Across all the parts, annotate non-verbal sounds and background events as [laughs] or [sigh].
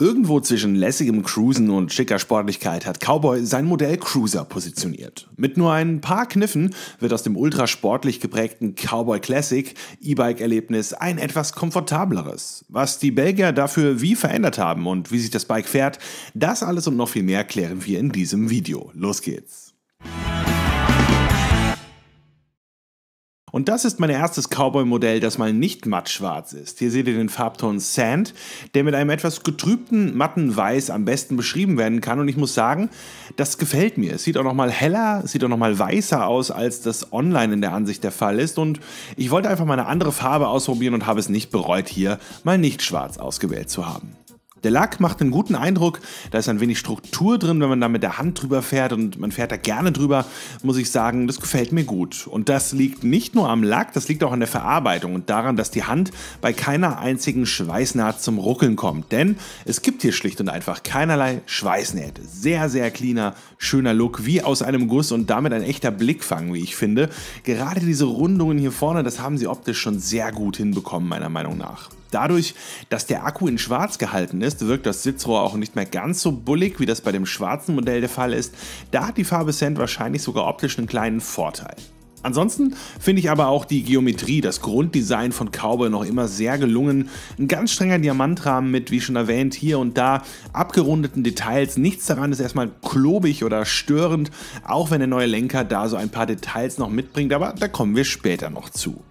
Irgendwo zwischen lässigem Cruisen und schicker Sportlichkeit hat Cowboy sein Modell Cruiser positioniert. Mit nur ein paar Kniffen wird aus dem ultrasportlich geprägten Cowboy Classic E-Bike-Erlebnis ein etwas komfortableres. Was die Belgier dafür wie verändert haben und wie sich das Bike fährt, das alles und noch viel mehr klären wir in diesem Video. Los geht's! Und das ist mein erstes Cowboy-Modell, das mal nicht mattschwarz ist. Hier seht ihr den Farbton Sand, der mit einem etwas getrübten, matten Weiß am besten beschrieben werden kann. Und ich muss sagen, das gefällt mir. Es sieht auch nochmal heller, sieht auch nochmal weißer aus, als das online in der Ansicht der Fall ist. Und ich wollte einfach mal eine andere Farbe ausprobieren und habe es nicht bereut, hier mal nicht schwarz ausgewählt zu haben. Der Lack macht einen guten Eindruck, da ist ein wenig Struktur drin, wenn man da mit der Hand drüber fährt und man fährt da gerne drüber, muss ich sagen, das gefällt mir gut. Und das liegt nicht nur am Lack, das liegt auch an der Verarbeitung und daran, dass die Hand bei keiner einzigen Schweißnaht zum Ruckeln kommt, denn es gibt hier schlicht und einfach keinerlei Schweißnähte. Sehr, sehr cleaner, schöner Look, wie aus einem Guss und damit ein echter Blickfang, wie ich finde. Gerade diese Rundungen hier vorne, das haben sie optisch schon sehr gut hinbekommen, meiner Meinung nach. Dadurch, dass der Akku in schwarz gehalten ist, wirkt das Sitzrohr auch nicht mehr ganz so bullig, wie das bei dem schwarzen Modell der Fall ist. Da hat die Farbe Sand wahrscheinlich sogar optisch einen kleinen Vorteil. Ansonsten finde ich aber auch die Geometrie, das Grunddesign von Cowboy noch immer sehr gelungen. Ein ganz strenger Diamantrahmen mit, wie schon erwähnt, hier und da abgerundeten Details. Nichts daran ist erstmal klobig oder störend, auch wenn der neue Lenker da so ein paar Details noch mitbringt, aber da kommen wir später noch zu.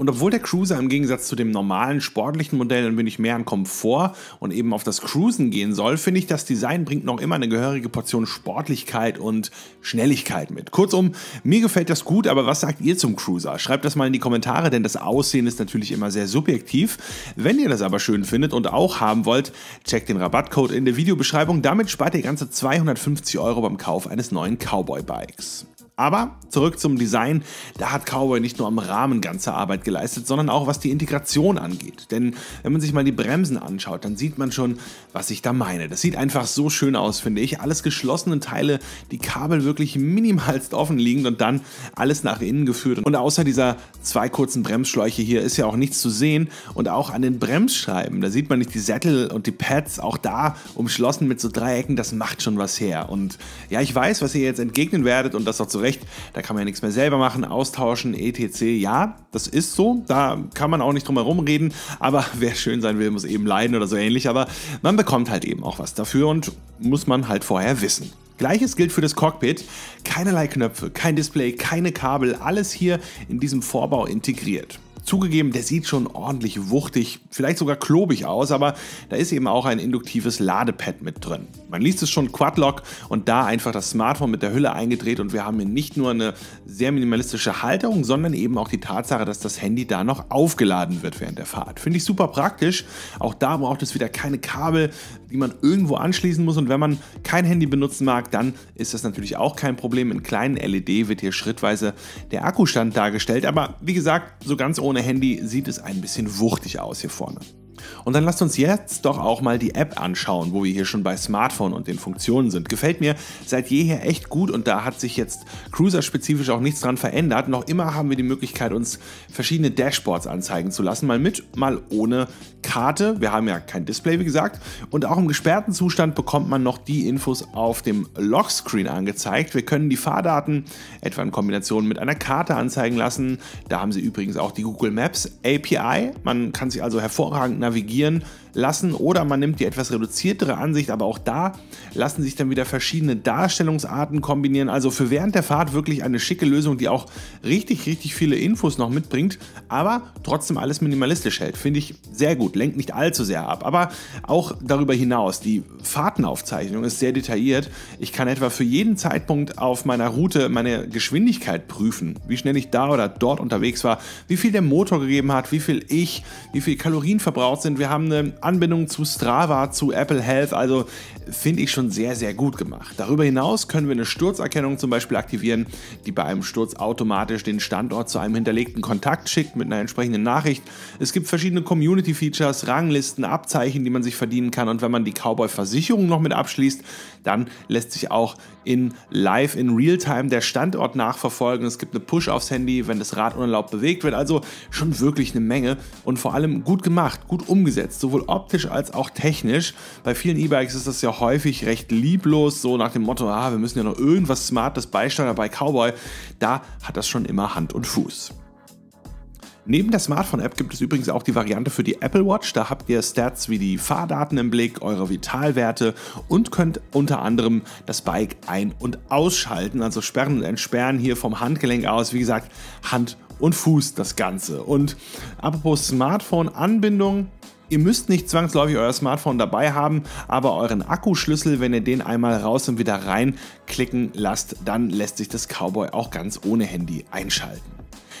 Und obwohl der Cruiser im Gegensatz zu dem normalen sportlichen Modell ein wenig mehr an Komfort und eben auf das Cruisen gehen soll, finde ich, das Design bringt noch immer eine gehörige Portion Sportlichkeit und Schnelligkeit mit. Kurzum, mir gefällt das gut, aber was sagt ihr zum Cruiser? Schreibt das mal in die Kommentare, denn das Aussehen ist natürlich immer sehr subjektiv. Wenn ihr das aber schön findet und auch haben wollt, checkt den Rabattcode in der Videobeschreibung. Damit spart ihr ganze 250 Euro beim Kauf eines neuen Cowboy-Bikes. Aber zurück zum Design. Da hat Cowboy nicht nur am Rahmen ganze Arbeit geleistet, sondern auch was die Integration angeht. Denn wenn man sich mal die Bremsen anschaut, dann sieht man schon, was ich da meine. Das sieht einfach so schön aus, finde ich. Alles geschlossene Teile, die Kabel wirklich minimalst offen liegend und dann alles nach innen geführt. Und außer dieser zwei kurzen Bremsschläuche hier ist ja auch nichts zu sehen. Und auch an den Bremsscheiben, da sieht man nicht die Sättel und die Pads, auch da umschlossen mit so Dreiecken, das macht schon was her. Und ja, ich weiß, was ihr jetzt entgegnen werdet und das auch zu Recht recht, da kann man ja nichts mehr selber machen, austauschen, etc. Ja, das ist so, da kann man auch nicht drum herum reden, aber [laughs] wer schön sein will, muss eben leiden oder so ähnlich, aber man bekommt halt eben auch was dafür und muss man halt vorher wissen. Gleiches gilt für das Cockpit. Keinerlei Knöpfe, kein Display, keine Kabel, alles hier in diesem Vorbau integriert. Zugegeben, der sieht schon ordentlich wuchtig, vielleicht sogar klobig aus, aber da ist eben auch ein induktives Ladepad mit drin. Man liest es schon Quadlock und da einfach das Smartphone mit der Hülle eingedreht und wir haben hier nicht nur eine sehr minimalistische Halterung, sondern eben auch die Tatsache, dass das Handy da noch aufgeladen wird während der Fahrt. Finde ich super praktisch. Auch da braucht es wieder keine Kabel, die man irgendwo anschließen muss. Und wenn man kein Handy benutzen mag, dann ist das natürlich auch kein Problem. In kleinen LED wird hier schrittweise der Akkustand dargestellt. Aber wie gesagt, so ganz ohne Handy sieht es ein bisschen wuchtig aus hier vorne. Und dann lasst uns jetzt doch auch mal die App anschauen, wo wir hier schon bei Smartphone und den Funktionen sind. Gefällt mir seit jeher echt gut und da hat sich jetzt Cruiser-spezifisch auch nichts dran verändert. Noch immer haben wir die Möglichkeit, uns verschiedene Dashboards anzeigen zu lassen, mal mit, mal ohne Karte. Wir haben ja kein Display, wie gesagt. Und auch im gesperrten Zustand bekommt man noch die Infos auf dem Lockscreen angezeigt. Wir können die Fahrdaten etwa in Kombination mit einer Karte anzeigen lassen. Da haben sie übrigens auch die Google Maps API. Man kann sich also hervorragend navigieren navigieren lassen oder man nimmt die etwas reduziertere Ansicht, aber auch da lassen sich dann wieder verschiedene Darstellungsarten kombinieren. Also für während der Fahrt wirklich eine schicke Lösung, die auch richtig, richtig viele Infos noch mitbringt, aber trotzdem alles minimalistisch hält. Finde ich sehr gut, lenkt nicht allzu sehr ab. Aber auch darüber hinaus, die Fahrtenaufzeichnung ist sehr detailliert. Ich kann etwa für jeden Zeitpunkt auf meiner Route meine Geschwindigkeit prüfen, wie schnell ich da oder dort unterwegs war, wie viel der Motor gegeben hat, wie viel ich, wie viel Kalorien verbraucht sind. Wir haben eine Anbindung zu Strava, zu Apple Health, also finde ich schon sehr, sehr gut gemacht. Darüber hinaus können wir eine Sturzerkennung zum Beispiel aktivieren, die bei einem Sturz automatisch den Standort zu einem hinterlegten Kontakt schickt mit einer entsprechenden Nachricht. Es gibt verschiedene Community-Features, Ranglisten, Abzeichen, die man sich verdienen kann und wenn man die Cowboy-Versicherung noch mit abschließt, dann lässt sich auch in live, in Real-Time der Standort nachverfolgen. Es gibt eine Push aufs Handy, wenn das Rad unerlaubt bewegt wird. Also schon wirklich eine Menge und vor allem gut gemacht, gut umgesetzt, sowohl optisch als auch technisch. Bei vielen E-Bikes ist das ja häufig recht lieblos, so nach dem Motto, ah, wir müssen ja noch irgendwas Smartes beisteuern. Bei Cowboy, da hat das schon immer Hand und Fuß. Neben der Smartphone-App gibt es übrigens auch die Variante für die Apple Watch. Da habt ihr Stats wie die Fahrdaten im Blick, eure Vitalwerte und könnt unter anderem das Bike ein- und ausschalten, also sperren und entsperren hier vom Handgelenk aus. Wie gesagt, Hand und Fuß das Ganze. Und apropos Smartphone-Anbindung, Ihr müsst nicht zwangsläufig euer Smartphone dabei haben, aber euren Akkuschlüssel, wenn ihr den einmal raus und wieder rein klicken lasst, dann lässt sich das Cowboy auch ganz ohne Handy einschalten.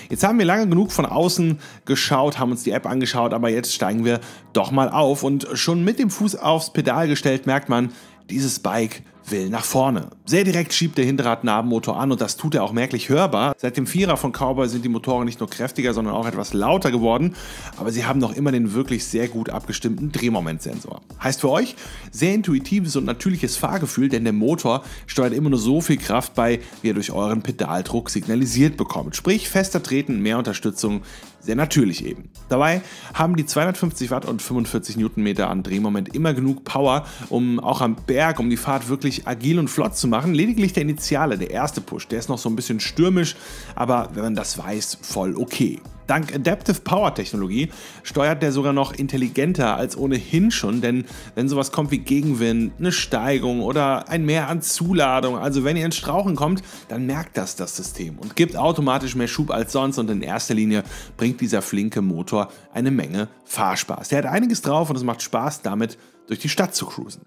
Jetzt haben wir lange genug von außen geschaut, haben uns die App angeschaut, aber jetzt steigen wir doch mal auf und schon mit dem Fuß aufs Pedal gestellt merkt man, dieses Bike will nach vorne. Sehr direkt schiebt der Hinterradnabenmotor an und das tut er auch merklich hörbar. Seit dem Vierer von Cowboy sind die Motoren nicht nur kräftiger, sondern auch etwas lauter geworden, aber sie haben noch immer den wirklich sehr gut abgestimmten Drehmomentsensor. Heißt für euch, sehr intuitives und natürliches Fahrgefühl, denn der Motor steuert immer nur so viel Kraft bei, wie er durch euren Pedaldruck signalisiert bekommt. Sprich, fester treten, mehr Unterstützung, sehr natürlich eben. Dabei haben die 250 Watt und 45 Newtonmeter an Drehmoment immer genug Power, um auch am Berg, um die Fahrt wirklich agil und flott zu machen. Lediglich der Initiale, der erste Push, der ist noch so ein bisschen stürmisch, aber wenn man das weiß, voll okay. Dank Adaptive Power Technologie steuert der sogar noch intelligenter als ohnehin schon, denn wenn sowas kommt wie Gegenwind, eine Steigung oder ein Mehr an Zuladung, also wenn ihr ins Strauchen kommt, dann merkt das das System und gibt automatisch mehr Schub als sonst und in erster Linie bringt dieser flinke Motor eine Menge Fahrspaß. Der hat einiges drauf und es macht Spaß damit durch die Stadt zu cruisen.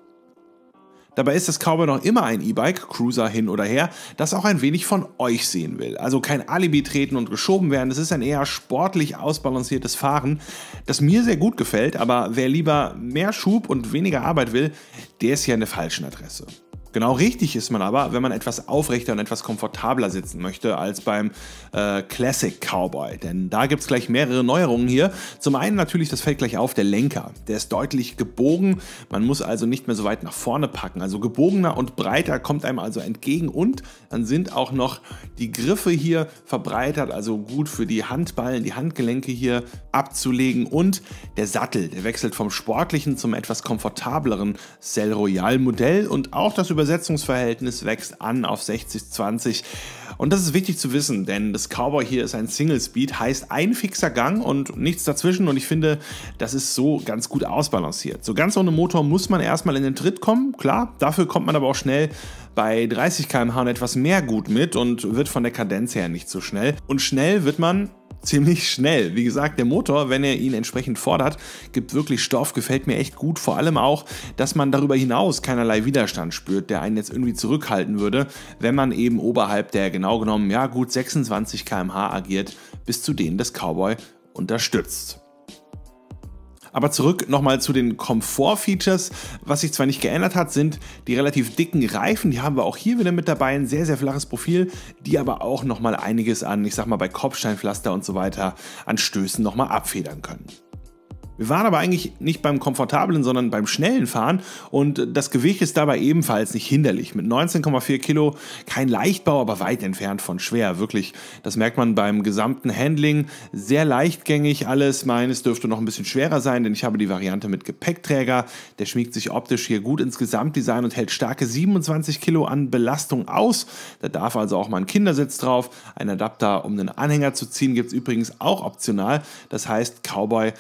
Dabei ist das Cowboy noch immer ein E-Bike, Cruiser hin oder her, das auch ein wenig von euch sehen will. Also kein Alibi treten und geschoben werden, es ist ein eher sportlich ausbalanciertes Fahren, das mir sehr gut gefällt, aber wer lieber mehr Schub und weniger Arbeit will, der ist hier an der falschen Adresse. Genau richtig ist man aber, wenn man etwas aufrechter und etwas komfortabler sitzen möchte als beim äh, Classic Cowboy. Denn da gibt es gleich mehrere Neuerungen hier. Zum einen natürlich, das fällt gleich auf, der Lenker. Der ist deutlich gebogen. Man muss also nicht mehr so weit nach vorne packen. Also gebogener und breiter kommt einem also entgegen. Und dann sind auch noch die Griffe hier verbreitert. Also gut für die Handballen, die Handgelenke hier abzulegen. Und der Sattel, der wechselt vom sportlichen zum etwas komfortableren Cell Royal Modell. Und auch das über Übersetzungsverhältnis wächst an auf 60-20. Und das ist wichtig zu wissen, denn das Cowboy hier ist ein Single Speed, heißt ein fixer Gang und nichts dazwischen. Und ich finde, das ist so ganz gut ausbalanciert. So ganz ohne Motor muss man erstmal in den Tritt kommen, klar. Dafür kommt man aber auch schnell bei 30 km/h und etwas mehr gut mit und wird von der Kadenz her nicht so schnell. Und schnell wird man ziemlich schnell. Wie gesagt, der Motor, wenn er ihn entsprechend fordert, gibt wirklich Stoff, gefällt mir echt gut. Vor allem auch, dass man darüber hinaus keinerlei Widerstand spürt, der einen jetzt irgendwie zurückhalten würde, wenn man eben oberhalb der genau genommen, ja gut, 26 km/h agiert, bis zu denen das Cowboy unterstützt. Aber zurück nochmal zu den Komfort-Features. Was sich zwar nicht geändert hat, sind die relativ dicken Reifen. Die haben wir auch hier wieder mit dabei. Ein sehr, sehr flaches Profil, die aber auch nochmal einiges an, ich sag mal, bei Kopfsteinpflaster und so weiter an Stößen nochmal abfedern können. Wir waren aber eigentlich nicht beim komfortablen, sondern beim schnellen Fahren und das Gewicht ist dabei ebenfalls nicht hinderlich. Mit 19,4 Kilo kein Leichtbau, aber weit entfernt von schwer. Wirklich, das merkt man beim gesamten Handling. Sehr leichtgängig alles. Meines dürfte noch ein bisschen schwerer sein, denn ich habe die Variante mit Gepäckträger. Der schmiegt sich optisch hier gut ins Gesamtdesign und hält starke 27 Kilo an Belastung aus. Da darf also auch mal ein Kindersitz drauf. Ein Adapter, um einen Anhänger zu ziehen, gibt es übrigens auch optional. Das heißt, Cowboy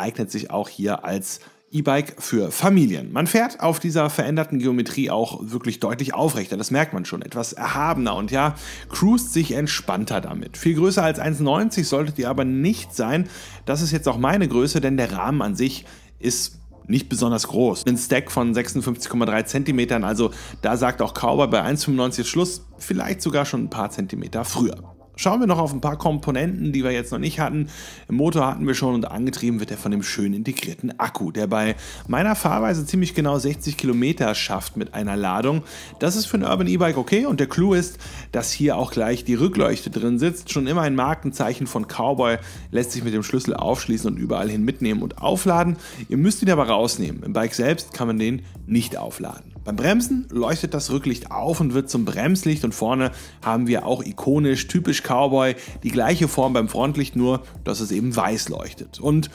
eignet sich auch hier als E-Bike für Familien. Man fährt auf dieser veränderten Geometrie auch wirklich deutlich aufrechter, das merkt man schon, etwas erhabener und ja, cruist sich entspannter damit. Viel größer als 1,90 solltet ihr aber nicht sein, das ist jetzt auch meine Größe, denn der Rahmen an sich ist nicht besonders groß. Ein Stack von 56,3 cm, also da sagt auch Cowboy bei 1,95 Schluss, vielleicht sogar schon ein paar Zentimeter früher. Schauen wir noch auf ein paar Komponenten, die wir jetzt noch nicht hatten. Im Motor hatten wir schon und angetrieben wird er von dem schön integrierten Akku, der bei meiner Fahrweise ziemlich genau 60 Kilometer schafft mit einer Ladung. Das ist für ein Urban E-Bike okay und der Clou ist, dass hier auch gleich die Rückleuchte drin sitzt. Schon immer ein Markenzeichen von Cowboy, lässt sich mit dem Schlüssel aufschließen und überall hin mitnehmen und aufladen. Ihr müsst ihn aber rausnehmen. Im Bike selbst kann man den nicht aufladen. Beim Bremsen leuchtet das Rücklicht auf und wird zum Bremslicht und vorne haben wir auch ikonisch, typisch Cowboy, die gleiche Form beim Frontlicht, nur dass es eben weiß leuchtet. Und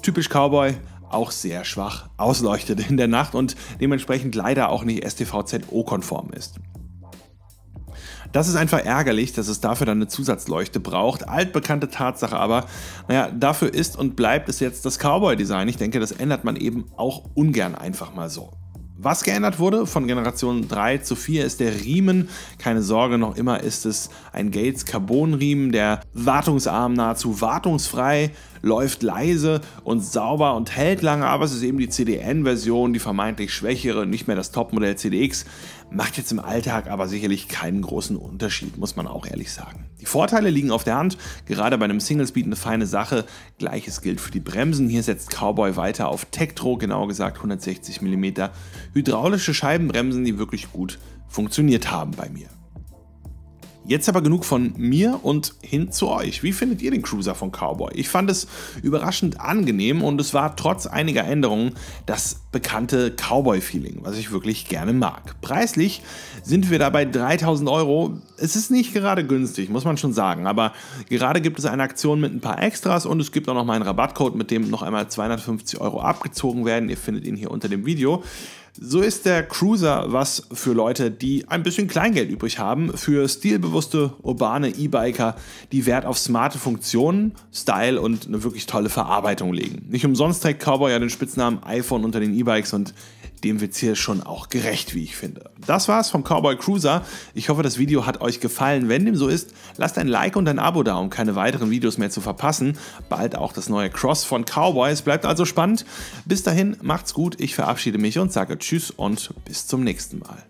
typisch Cowboy, auch sehr schwach ausleuchtet in der Nacht und dementsprechend leider auch nicht STVZO-konform ist. Das ist einfach ärgerlich, dass es dafür dann eine Zusatzleuchte braucht. Altbekannte Tatsache aber, naja, dafür ist und bleibt es jetzt das Cowboy-Design. Ich denke, das ändert man eben auch ungern einfach mal so. Was geändert wurde von Generation 3 zu 4 ist der Riemen. Keine Sorge, noch immer ist es ein Gates Carbon Riemen, der wartungsarm, nahezu wartungsfrei läuft leise und sauber und hält lange, aber es ist eben die CDN-Version, die vermeintlich schwächere, nicht mehr das Topmodell CDX. Macht jetzt im Alltag aber sicherlich keinen großen Unterschied, muss man auch ehrlich sagen. Die Vorteile liegen auf der Hand, gerade bei einem Single-Speed eine feine Sache. Gleiches gilt für die Bremsen. Hier setzt Cowboy weiter auf Tektro, genau gesagt 160 mm hydraulische Scheibenbremsen, die wirklich gut funktioniert haben bei mir. Jetzt aber genug von mir und hin zu euch. Wie findet ihr den Cruiser von Cowboy? Ich fand es überraschend angenehm und es war trotz einiger Änderungen das bekannte Cowboy-Feeling, was ich wirklich gerne mag. Preislich sind wir da bei 3000 Euro. Es ist nicht gerade günstig, muss man schon sagen, aber gerade gibt es eine Aktion mit ein paar Extras und es gibt auch noch mal einen Rabattcode, mit dem noch einmal 250 Euro abgezogen werden. Ihr findet ihn hier unter dem Video. So ist der Cruiser was für Leute, die ein bisschen Kleingeld übrig haben, für stilbewusste, urbane E-Biker, die Wert auf smarte Funktionen, Style und eine wirklich tolle Verarbeitung legen. Nicht umsonst trägt Cowboy ja den Spitznamen iPhone unter den E-Bikes und dem wird es hier schon auch gerecht, wie ich finde. Das war's vom Cowboy Cruiser. Ich hoffe, das Video hat euch gefallen. Wenn dem so ist, lasst ein Like und ein Abo da, um keine weiteren Videos mehr zu verpassen. Bald auch das neue Cross von Cowboys. Bleibt also spannend. Bis dahin, macht's gut. Ich verabschiede mich und sage Tschüss und bis zum nächsten Mal.